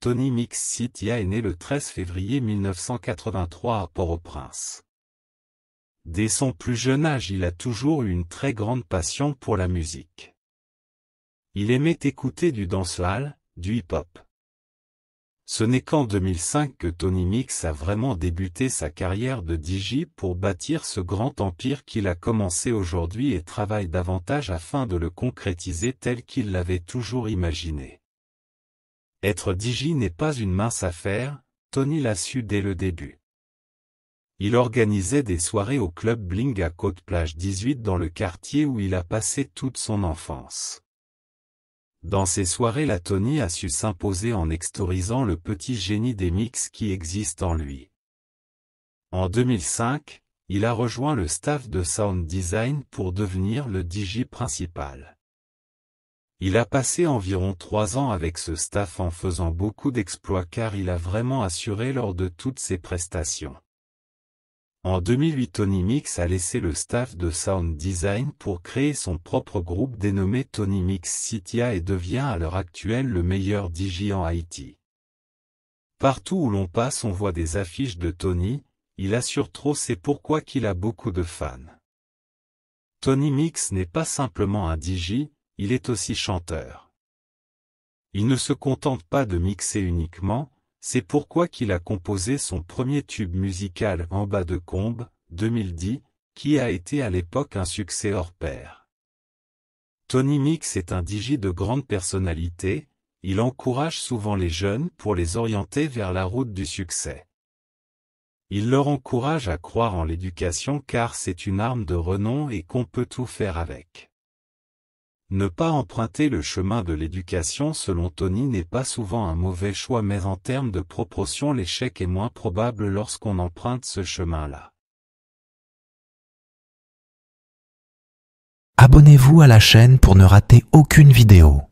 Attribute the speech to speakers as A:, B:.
A: Tony Mix Sitia est né le 13 février 1983 à Port-au-Prince. Dès son plus jeune âge, il a toujours eu une très grande passion pour la musique. Il aimait écouter du dancehall, du hip-hop. Ce n'est qu'en 2005 que Tony Mix a vraiment débuté sa carrière de DJ pour bâtir ce grand empire qu'il a commencé aujourd'hui et travaille davantage afin de le concrétiser tel qu'il l'avait toujours imaginé. Être Digi n'est pas une mince affaire, Tony l'a su dès le début. Il organisait des soirées au club Bling à Côte-Plage 18 dans le quartier où il a passé toute son enfance. Dans ces soirées la Tony a su s'imposer en extorisant le petit génie des mix qui existe en lui. En 2005, il a rejoint le staff de Sound Design pour devenir le DJ principal. Il a passé environ trois ans avec ce staff en faisant beaucoup d'exploits car il a vraiment assuré lors de toutes ses prestations. En 2008 Tony Mix a laissé le staff de Sound Design pour créer son propre groupe dénommé Tony Mix Citia et devient à l'heure actuelle le meilleur DJ en Haïti. Partout où l'on passe on voit des affiches de Tony, il assure trop c'est pourquoi qu'il a beaucoup de fans. Tony Mix n'est pas simplement un DJ, il est aussi chanteur. Il ne se contente pas de mixer uniquement, c'est pourquoi qu'il a composé son premier tube musical En bas de Combe, 2010, qui a été à l'époque un succès hors pair. Tony Mix est un DJ de grande personnalité, il encourage souvent les jeunes pour les orienter vers la route du succès. Il leur encourage à croire en l'éducation car c'est une arme de renom et qu'on peut tout faire avec. Ne pas emprunter le chemin de l'éducation selon Tony n'est pas souvent un mauvais choix mais en termes de proportion l'échec est moins probable lorsqu'on emprunte ce chemin-là. Abonnez-vous à la chaîne pour ne rater aucune vidéo.